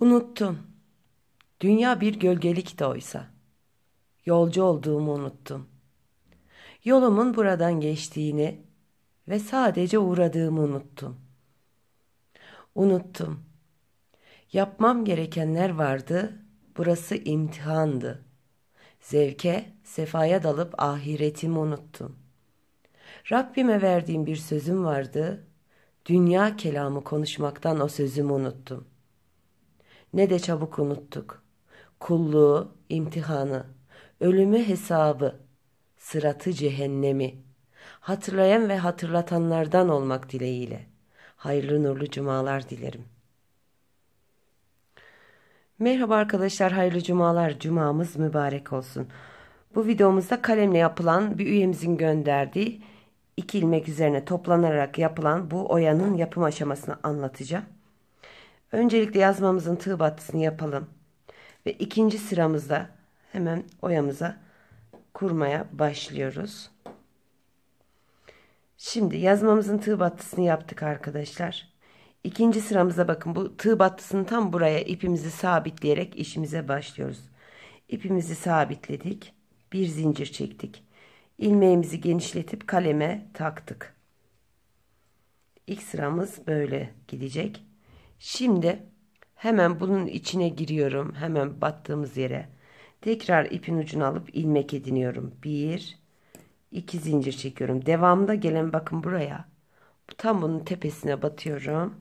Unuttum. Dünya bir gölgelik de oysa. Yolcu olduğumu unuttum. Yolumun buradan geçtiğini ve sadece uğradığımı unuttum. Unuttum. Yapmam gerekenler vardı. Burası imtihandı. Zevke, sefaya dalıp ahiretimi unuttum. Rabbime verdiğim bir sözüm vardı. Dünya kelamı konuşmaktan o sözümü unuttum.'' ne de çabuk unuttuk. Kulluğu, imtihanı, ölümü hesabı, sıratı cehennemi, hatırlayan ve hatırlatanlardan olmak dileğiyle. Hayırlı nurlu cumalar dilerim. Merhaba arkadaşlar, hayırlı cumalar. Cumamız mübarek olsun. Bu videomuzda kalemle yapılan bir üyemizin gönderdiği iki ilmek üzerine toplanarak yapılan bu oyanın yapım aşamasını anlatacağım. Öncelikle yazmamızın tığ battısını yapalım. Ve ikinci sıramızda hemen oyamıza kurmaya başlıyoruz. Şimdi yazmamızın tığ battısını yaptık arkadaşlar. İkinci sıramıza bakın bu tığ battısını tam buraya ipimizi sabitleyerek işimize başlıyoruz. İpimizi sabitledik. Bir zincir çektik. İlmeğimizi genişletip kaleme taktık. İlk sıramız böyle gidecek. Şimdi hemen bunun içine giriyorum. Hemen battığımız yere. Tekrar ipin ucunu alıp ilmek ediniyorum. Bir, iki zincir çekiyorum. Devamda gelen bakın buraya. Tam bunun tepesine batıyorum.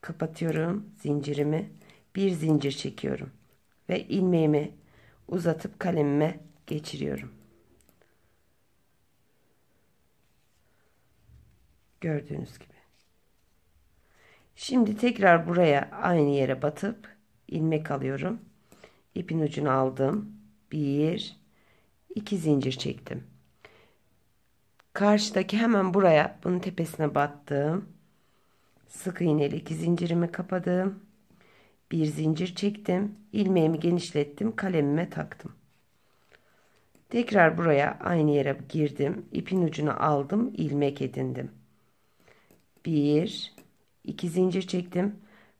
Kapatıyorum zincirimi. Bir zincir çekiyorum. Ve ilmeğimi uzatıp kalemime geçiriyorum. Gördüğünüz gibi. Şimdi tekrar buraya aynı yere batıp ilmek alıyorum. İpin ucunu aldım. Bir, iki zincir çektim. Karşıdaki hemen buraya bunun tepesine battım. Sık iğneli iki zincirimi kapadım. Bir zincir çektim. ilmeğimi genişlettim. Kalemime taktım. Tekrar buraya aynı yere girdim. İpin ucunu aldım. ilmek edindim. Bir, İki zincir çektim.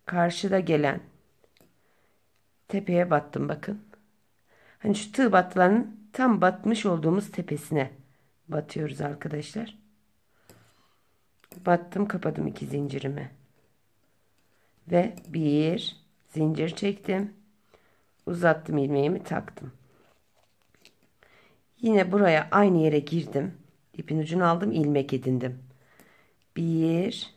Karşıda gelen tepeye battım bakın. Hani şu tığ battılarının tam batmış olduğumuz tepesine batıyoruz arkadaşlar. Battım kapadım iki zincirimi. Ve bir zincir çektim. Uzattım ilmeğimi taktım. Yine buraya aynı yere girdim. İpin ucunu aldım ilmek edindim. Bir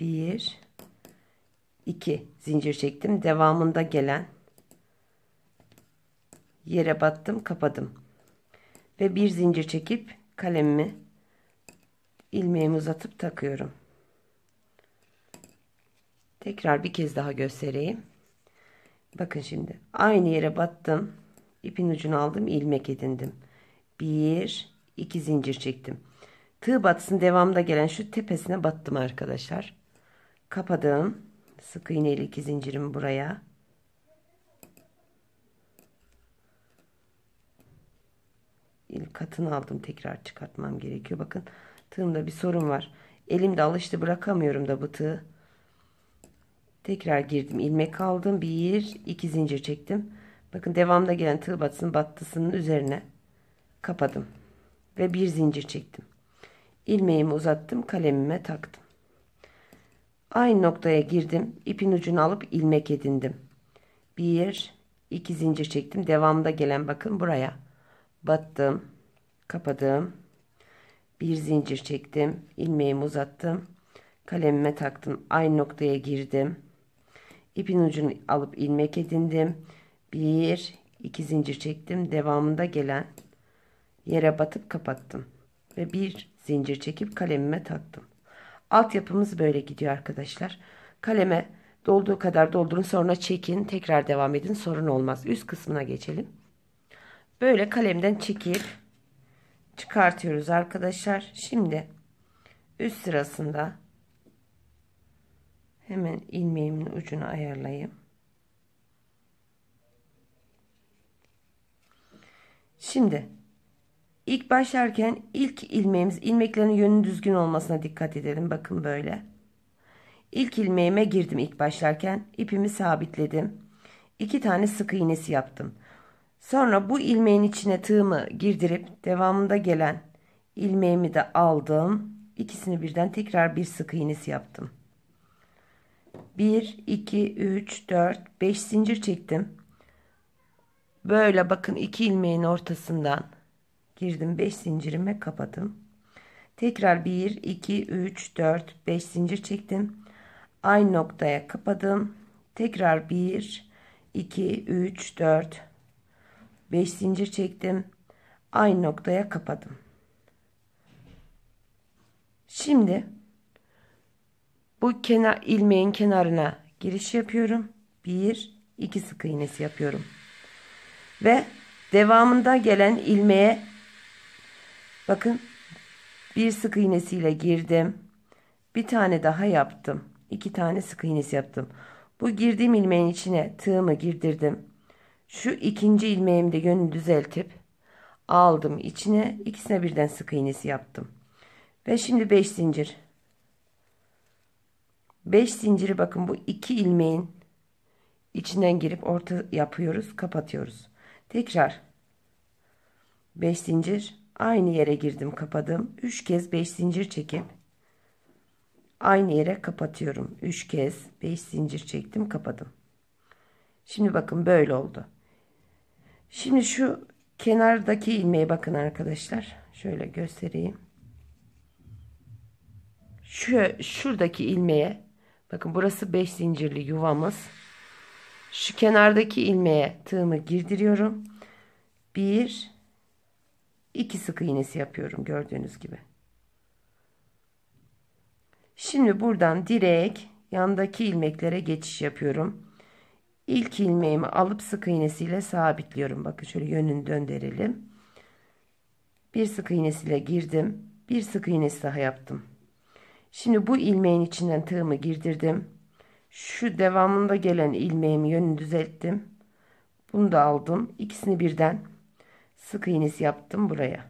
1 2 zincir çektim. Devamında gelen yere battım, kapadım. Ve bir zincir çekip kalemimi ilmeğimi uzatıp takıyorum. Tekrar bir kez daha göstereyim. Bakın şimdi aynı yere battım. ipin ucunu aldım, ilmek edindim. 1 2 zincir çektim. Tığ batısının devamında gelen şu tepesine battım arkadaşlar kapadım sık iğneli iki zincirimi buraya ilk katını aldım tekrar çıkartmam gerekiyor bakın tığımda bir sorun var elimde alıştı bırakamıyorum da bu tığı tekrar girdim ilmek aldım bir iki zincir çektim bakın devamda gelen tığ batısının battısının üzerine kapadım ve bir zincir çektim ilmeğimi uzattım kalemime taktım Aynı noktaya girdim. İpin ucunu alıp ilmek edindim. Bir, iki zincir çektim. Devamında gelen bakın buraya. Battım. Kapadım. Bir zincir çektim. ilmeğimi uzattım. Kalemime taktım. Aynı noktaya girdim. İpin ucunu alıp ilmek edindim. Bir, iki zincir çektim. Devamında gelen yere batıp kapattım. Ve bir zincir çekip kalemime taktım. Altyapımız böyle gidiyor arkadaşlar. Kaleme dolduğu kadar doldurun sonra çekin tekrar devam edin sorun olmaz. Üst kısmına geçelim. Böyle kalemden çekip çıkartıyoruz arkadaşlar. Şimdi üst sırasında hemen ilmeğimin ucunu ayarlayayım. Şimdi İlk başlarken ilk ilmeğimiz ilmeklerin yönü düzgün olmasına dikkat edelim. Bakın böyle. İlk ilmeğime girdim ilk başlarken. ipimi sabitledim. İki tane sık iğnesi yaptım. Sonra bu ilmeğin içine tığımı girdirip devamında gelen ilmeğimi de aldım. İkisini birden tekrar bir sık iğnesi yaptım. 1, 2, 3, 4, 5 zincir çektim. Böyle bakın iki ilmeğin ortasından girdim 5 zincirime kapadım tekrar 1 2 3 4 5 zincir çektim aynı noktaya kapadım tekrar 1 2 3 4 5 zincir çektim aynı noktaya kapadım şimdi bu kenar ilmeğin kenarına giriş yapıyorum 1 2 sık iğnesi yapıyorum ve devamında gelen ilmeğe Bakın bir sık iğnesiyle girdim. Bir tane daha yaptım. İki tane sık iğnesi yaptım. Bu girdiğim ilmeğin içine tığımı girdirdim. Şu ikinci ilmeğimde yönünü düzeltip aldım içine ikisine birden sık iğnesi yaptım. Ve şimdi 5 zincir. 5 zinciri bakın bu iki ilmeğin içinden girip orta yapıyoruz, kapatıyoruz. Tekrar 5 zincir Aynı yere girdim kapadım. 3 kez 5 zincir çekip aynı yere kapatıyorum. 3 kez 5 zincir çektim kapadım. Şimdi bakın böyle oldu. Şimdi şu kenardaki ilmeğe bakın arkadaşlar. Şöyle göstereyim. Şu, şuradaki ilmeğe bakın burası 5 zincirli yuvamız. Şu kenardaki ilmeğe tığımı girdiriyorum. 1 İki sık iğnesi yapıyorum gördüğünüz gibi. Şimdi buradan direk yandaki ilmeklere geçiş yapıyorum. İlk ilmeğimi alıp sık iğnesiyle sabitliyorum. Bakın şöyle yönünü döndürelim. Bir sık iğnesiyle girdim. Bir sık iğnesi daha yaptım. Şimdi bu ilmeğin içinden tığımı girdirdim. Şu devamında gelen ilmeğimi yönünü düzelttim. Bunu da aldım. İkisini birden sık iğnesi yaptım buraya.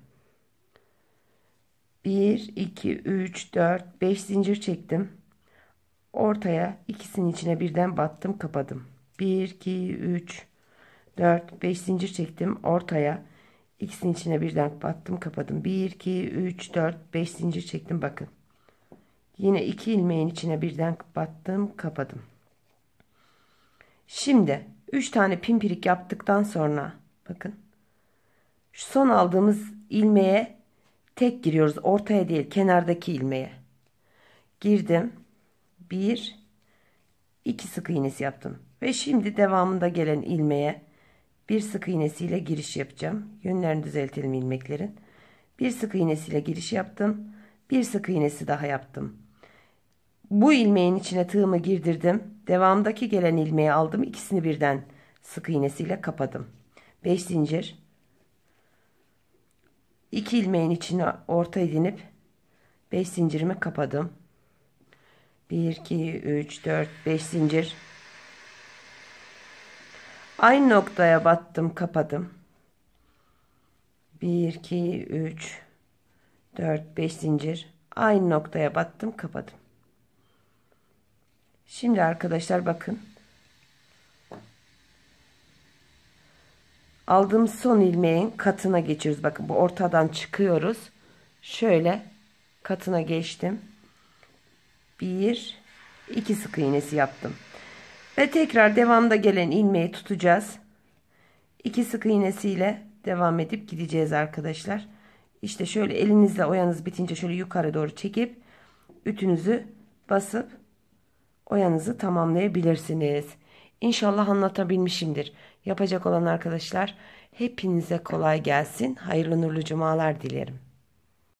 1 2 3 4 5 zincir çektim. Ortaya ikisinin içine birden battım, kapadım. 1 2 3 4 5 zincir çektim. Ortaya ikisinin içine birden battım, kapadım. 1 2 3 4 5 zincir çektim. Bakın. Yine iki ilmeğin içine birden battım, kapadım. Şimdi 3 tane pimpirik yaptıktan sonra bakın şu son aldığımız ilmeğe tek giriyoruz. Ortaya değil kenardaki ilmeğe. Girdim. Bir, iki sık iğnesi yaptım. Ve şimdi devamında gelen ilmeğe bir sık iğnesiyle giriş yapacağım. Yönlerini düzeltelim ilmeklerin. Bir sık iğnesiyle giriş yaptım. Bir sık iğnesi daha yaptım. Bu ilmeğin içine tığımı girdirdim. Devamdaki gelen ilmeği aldım. İkisini birden sık iğnesiyle kapadım. 5 zincir 2 ilmeğin içine orta edinip 5 zincirimi kapadım. 1 2 3 4 5 zincir. Aynı noktaya battım, kapadım. 1 2 3 4 5 zincir. Aynı noktaya battım, kapadım. Şimdi arkadaşlar bakın. aldığımız son ilmeğin katına geçiyoruz. Bakın bu ortadan çıkıyoruz. Şöyle katına geçtim. Bir, iki sık iğnesi yaptım. Ve tekrar devamda gelen ilmeği tutacağız. İki sık iğnesiyle devam edip gideceğiz arkadaşlar. İşte şöyle elinizle oyanız bitince şöyle yukarı doğru çekip ütünüzü basıp oyanızı tamamlayabilirsiniz. İnşallah anlatabilmişimdir. Yapacak olan arkadaşlar hepinize kolay gelsin. Hayırlı nurlu cumalar dilerim.